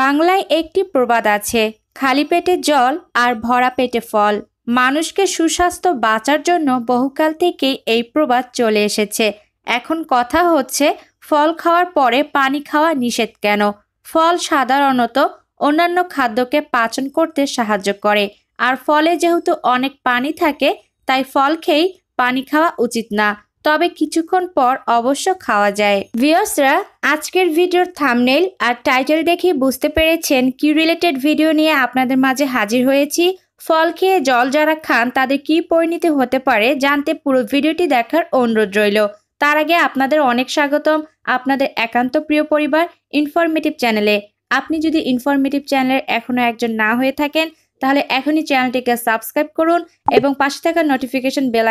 বাংলায় একটি প্রবাদ আছে খালি পেটে জল আর ভরা পেটে ফল মানুষকে সুস্বাস্থ্য বাঁচার জন্য বহুকাল থেকেই এই প্রবাদ চলে এসেছে এখন কথা হচ্ছে ফল খাওয়ার পরে পানি খাওয়া নিষেধ কেন ফল সাধারণত অন্যান্য খাদ্যকে পাচন করতে সাহায্য করে আর ফলে যেহেতু অনেক পানি থাকে তাই ফল খেয়েই পানি খাওয়া উচিত না তবে কিছুক্ষণ পর অবশ্য খাওয়া যায় ভিওসরা আজকের ভিডিওর থামনেল আর টাইটেল দেখে বুঝতে পেরেছেন কি রিলেটেড ভিডিও নিয়ে আপনাদের মাঝে হাজির হয়েছি ফল খেয়ে জল যারা খান তাদের কি পরিণতি হতে পারে জানতে পুরো ভিডিওটি দেখার অনুরোধ রইল তার আগে আপনাদের অনেক স্বাগতম আপনাদের একান্ত প্রিয় পরিবার ইনফরমেটিভ চ্যানেলে আপনি যদি ইনফরমেটিভ চ্যানেলের এখনও একজন না হয়ে থাকেন তাহলে এখনই চ্যানেলটিকে সাবস্ক্রাইব করুন এবং পাশে থাকা নোটিফিকেশন বেল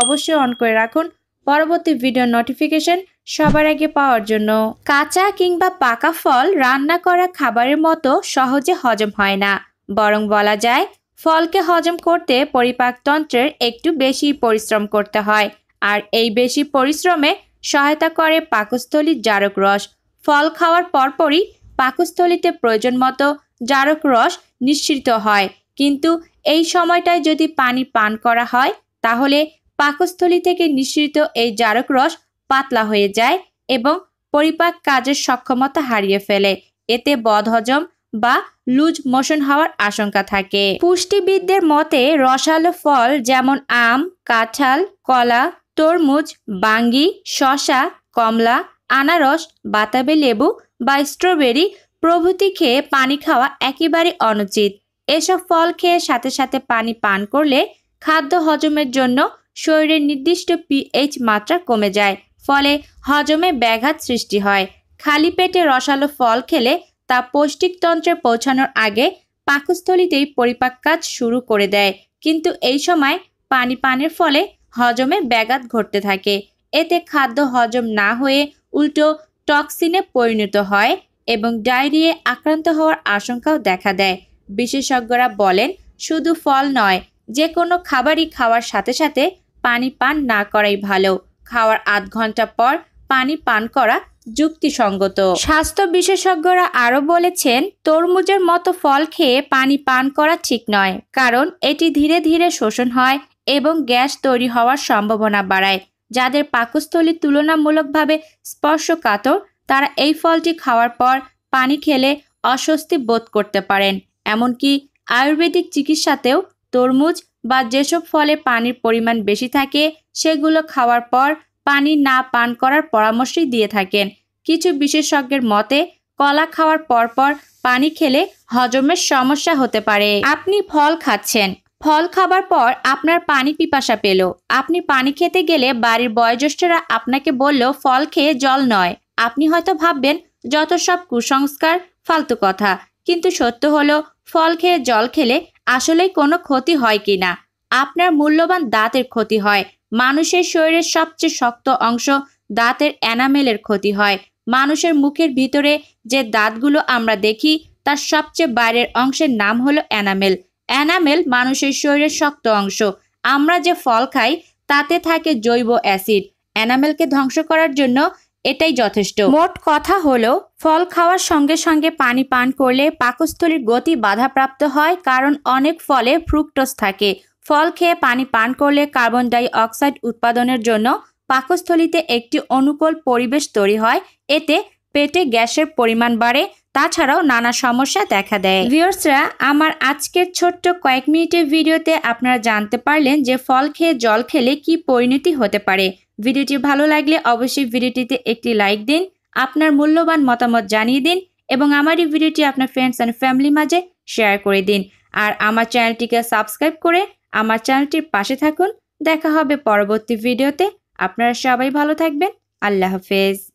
অবশ্যই অন করে রাখুন পরবর্তী ভিডিও নোটিফিকেশন সবার আগে পাওয়ার জন্য কাঁচা কিংবা পাকা ফল রান্না করা খাবারের মতো সহজে হজম হয় না বরং বলা যায় ফলকে হজম করতে পরিপাকতন্ত্রের একটু বেশি পরিশ্রম করতে হয় আর এই বেশি পরিশ্রমে সহায়তা করে পাকস্থলীর জারক রস ফল খাওয়ার পরপরই পাকস্থলীতে প্রয়োজন মতো জারক রস নিঃসৃত হয় কিন্তু এই সময়টায় যদি পানি পান করা হয় তাহলে পাকস্থলী থেকে নিঃসৃত এই জারক রস পাতলা হয়ে যায় এবং পরিপাক কাজের সক্ষমতা হারিয়ে ফেলে এতে বদহজম বা লুজ মোশন হওয়ার আশঙ্কা থাকে পুষ্টিবিদদের মতে রসালো ফল যেমন আম কাঁঠাল কলা তরমুজ বাঙ্গি শশা কমলা আনারস বাতাবি লেবু বা স্ট্রবেরি প্রভৃতি খেয়ে পানি খাওয়া একেবারে অনুচিত এসব ফল খেয়ে সাথে সাথে পানি পান করলে খাদ্য হজমের জন্য শরীরের নির্দিষ্ট পিএইচ মাত্রা কমে যায় ফলে হজমে ব্যাঘাত সৃষ্টি হয় খালি পেটে রসালো ফল খেলে তা পৌষ্টিকতন্ত্রে পৌঁছানোর আগে পাকস্থলীতেই পরিপাক কাজ শুরু করে দেয় কিন্তু এই সময় পানি পানের ফলে হজমে ব্যাঘাত ঘটতে থাকে এতে খাদ্য হজম না হয়ে উল্টো টক্সিনে পরিণত হয় এবং ডায়রিয়ে আক্রান্ত হওয়ার আশঙ্কাও দেখা দেয় বিশেষজ্ঞরা বলেন শুধু ফল নয় যে কোনো খাবারই খাওয়ার সাথে সাথে পানি পান না করাই ভালো খাওয়ার আধ ঘন্টা পর পানি পান করা যুক্তিসঙ্গত স্বাস্থ্য বিশেষজ্ঞরা আরও বলেছেন তরমুজের মতো ফল খেয়ে পানি পান করা ঠিক নয় কারণ এটি ধীরে ধীরে শোষণ হয় এবং গ্যাস তৈরি হওয়ার সম্ভাবনা বাড়ায় যাদের পাকস্থলী তুলনামূলকভাবে স্পর্শকাতর তারা এই ফলটি খাওয়ার পর পানি খেলে অস্বস্তি বোধ করতে পারেন এমনকি আয়ুর্বেদিক চিকিৎসাতেও তরমুজ বা যেসব ফলে পানির পরিমাণ বেশি থাকে সেগুলো খাওয়ার পর পানি না পান করার পরামর্শই দিয়ে থাকেন কিছু বিশেষজ্ঞের মতে কলা খাওয়ার পরপর পানি খেলে হজমের সমস্যা হতে পারে আপনি ফল খাচ্ছেন ফল খাবার পর আপনার পানি পিপাসা পেল আপনি পানি খেতে গেলে বাড়ির বয়োজ্যেষ্ঠরা আপনাকে বলল ফল খেয়ে জল নয় আপনি হয়তো ভাববেন যত সব কুসংস্কার ফালতু কথা কিন্তু সত্য হলো ফল খেয়ে জল খেলে আসলে কোনো ক্ষতি হয় কি না আপনার মূল্যবান দাঁতের ক্ষতি হয় মানুষের শরীরের সবচেয়ে শক্ত অংশ দাঁতের এনামেলের ক্ষতি হয় মানুষের মুখের ভিতরে যে দাঁতগুলো আমরা দেখি তার সবচেয়ে বাইরের অংশের নাম হলো এনামেল এনামেল মানুষের শরীরের শক্ত অংশ আমরা যে ফল খাই তাতে থাকে জৈব অ্যাসিড এনামেলকে ধ্বংস করার জন্য এটাই যথেষ্ট মোট কথা হলো ফল খাওয়ার সঙ্গে সঙ্গে পানি পান করলে পাকস্থলীর গতি বাধাপ্রাপ্ত হয় কারণ অনেক ফলে ফ্রুক্টোস থাকে ফল খেয়ে পানি পান করলে কার্বন ডাই অক্সাইড উৎপাদনের জন্য পাকস্থলীতে একটি অনুকূল পরিবেশ তৈরি হয় এতে পেটে গ্যাসের পরিমাণ বাড়ে তাছাড়াও নানা সমস্যা দেখা দেয় ভিওর্সরা আমার আজকের ছোট্ট কয়েক মিনিটের ভিডিওতে আপনারা জানতে পারলেন যে ফল খেয়ে জল খেলে কি পরিণতি হতে পারে ভিডিওটি ভালো লাগলে অবশ্যই ভিডিওটিতে একটি লাইক দিন আপনার মূল্যবান মতামত জানিয়ে দিন এবং আমার এই ভিডিওটি আপনার ফ্রেন্ডস অ্যান্ড ফ্যামিলির মাঝে শেয়ার করে দিন আর আমার চ্যানেলটিকে সাবস্ক্রাইব করে আমার চ্যানেলটির পাশে থাকুন দেখা হবে পরবর্তী ভিডিওতে আপনারা সবাই ভালো থাকবেন আল্লাহ হাফেজ